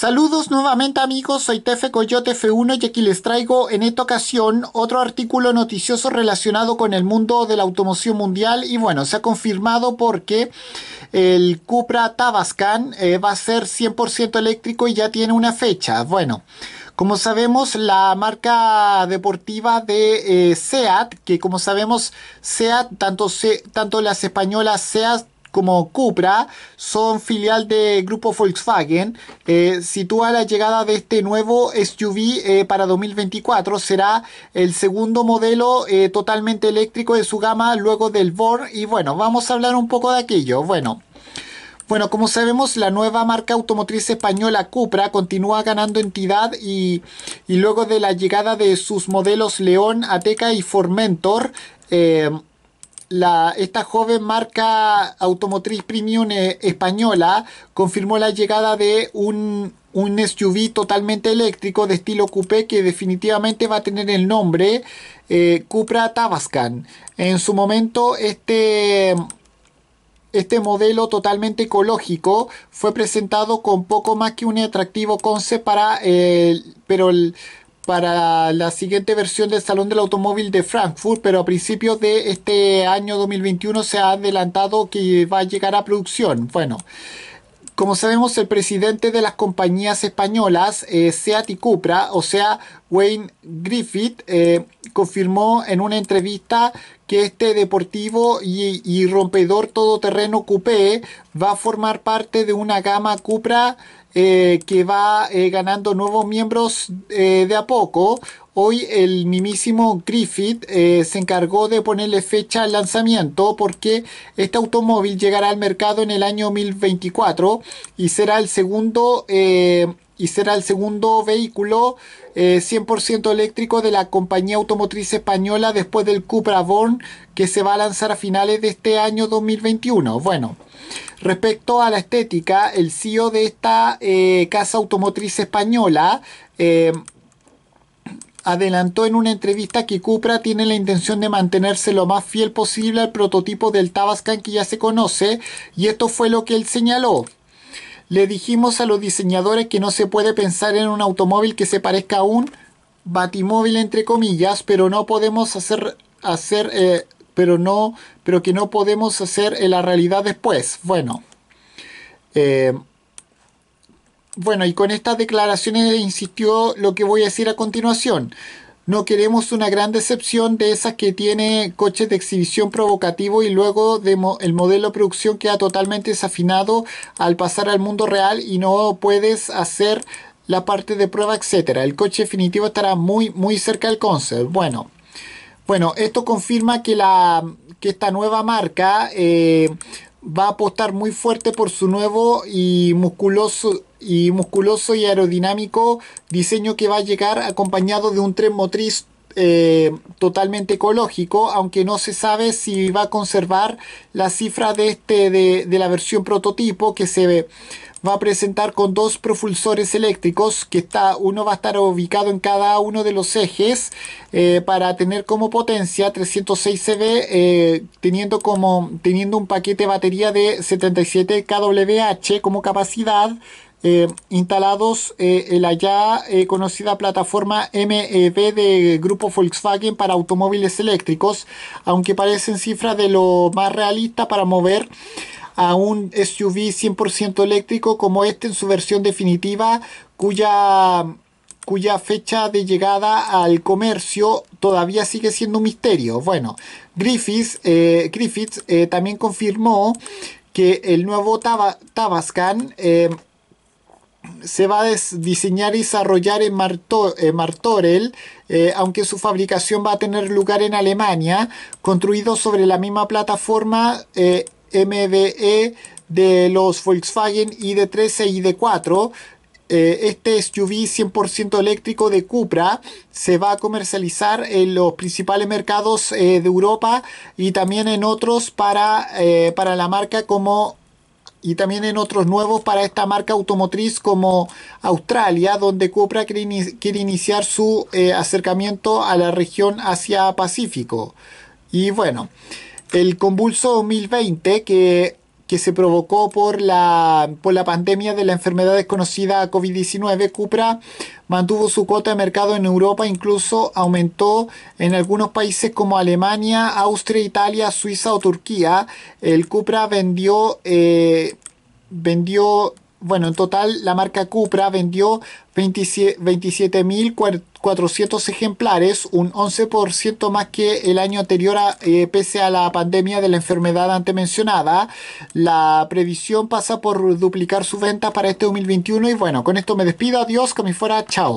Saludos nuevamente amigos, soy Tefe Coyote F1 y aquí les traigo en esta ocasión otro artículo noticioso relacionado con el mundo de la automoción mundial y bueno, se ha confirmado porque el Cupra Tabascan eh, va a ser 100% eléctrico y ya tiene una fecha. Bueno, como sabemos, la marca deportiva de eh, SEAT, que como sabemos, SEAT, tanto, tanto las españolas SEAT como Cupra son filial de grupo Volkswagen. Eh, sitúa la llegada de este nuevo SUV eh, para 2024. Será el segundo modelo eh, totalmente eléctrico de su gama luego del Born. Y bueno, vamos a hablar un poco de aquello. Bueno. Bueno, como sabemos, la nueva marca automotriz española Cupra continúa ganando entidad y, luego de la llegada de sus modelos León, Ateca y Formentor, esta joven marca automotriz premium eh, española confirmó la llegada de un, un SUV totalmente eléctrico de estilo coupé que definitivamente va a tener el nombre eh, Cupra Tabascan. En su momento este... Este modelo totalmente ecológico fue presentado con poco más que un atractivo concepto. para, pero el, para la siguiente versión del Salón del Automóvil de Frankfurt, pero a principios de este año 2021 se ha adelantado que va a llegar a producción. Bueno, como sabemos, el presidente de las compañías españolas, eh, SEAT y Cupra, o sea, Wayne Griffith, eh, confirmó en una entrevista que este deportivo y, rompedor todoterreno coupé va a formar parte de una gama Cupra eh, que va ganando nuevos miembros de a poco hoy el mismísimo Griffith eh, se encargó de ponerle fecha al lanzamiento porque este automóvil llegará al mercado en el año 2024 y será el segundo eh, y será el segundo vehículo 100% eh, eléctrico de la compañía automotriz española después del Cupra Born que se va a lanzar a finales de este año 2021. Bueno, respecto a la estética, el CEO de esta casa automotriz española adelantó en una entrevista que Cupra tiene la intención de mantenerse lo más fiel posible al prototipo del Tabascan que ya se conoce, y esto fue lo que él señaló. Le dijimos a los diseñadores que no se puede pensar en un automóvil que se parezca a un batimóvil entre comillas, pero no podemos hacer hacer eh, pero no pero que no podemos hacer en eh, la realidad después. Bueno, eh, bueno, y con estas declaraciones insistió lo que voy a decir a continuación. No queremos una gran decepción de esas que tiene coches de exhibición provocativo y luego el modelo de producción queda totalmente desafinado al pasar al mundo real y no puedes hacer la parte de prueba, etcétera. El coche definitivo estará muy, muy cerca del concept. Bueno, bueno esto confirma que, la, esta nueva marca eh, va a apostar muy fuerte por su nuevo y musculoso y musculoso y aerodinámico, diseño que va a llegar acompañado de un tren motriz eh, totalmente ecológico, aunque no se sabe si va a conservar la cifra de, este, de, la versión prototipo que se va a presentar con dos propulsores eléctricos que está, uno va a estar ubicado en cada uno de los ejes eh, para tener como potencia 306 CV eh, teniendo como teniendo un paquete de batería de 77 kWh como capacidad eh, instalados eh, en la ya eh, conocida plataforma MEB de Grupo Volkswagen para automóviles eléctricos, aunque parecen cifras de lo más realista para mover a un SUV 100% eléctrico como este en su versión definitiva, cuya, cuya fecha de llegada al comercio todavía sigue siendo un misterio. Bueno, Griffiths, también confirmó que el nuevo Tabascan se va a diseñar y desarrollar en Marto, Martorell, eh, aunque su fabricación va a tener lugar en Alemania, construido sobre la misma plataforma eh, MVE de los Volkswagen id 13 y ID4. Eh, este SUV 100% eléctrico de Cupra se va a comercializar en los principales mercados de Europa y también en otros para, para la marca como y también en otros nuevos para esta marca automotriz como Australia, donde Cupra quiere, iniciar su eh, acercamiento a la región Asia-Pacífico. Y bueno, el convulso 2020 que que se provocó por la, por la pandemia de la enfermedad desconocida COVID-19, Cupra mantuvo su cuota de mercado en Europa, incluso aumentó en algunos países como Alemania, Austria, Italia, Suiza o Turquía. El Cupra vendió, eh, vendió bueno, en total la marca Cupra vendió 27.400 ejemplares, un 11% más que el año anterior eh, pese a la pandemia de la enfermedad mencionada La previsión pasa por duplicar su venta para este 2021 y bueno, con esto me despido, adiós, que me fuera, chao.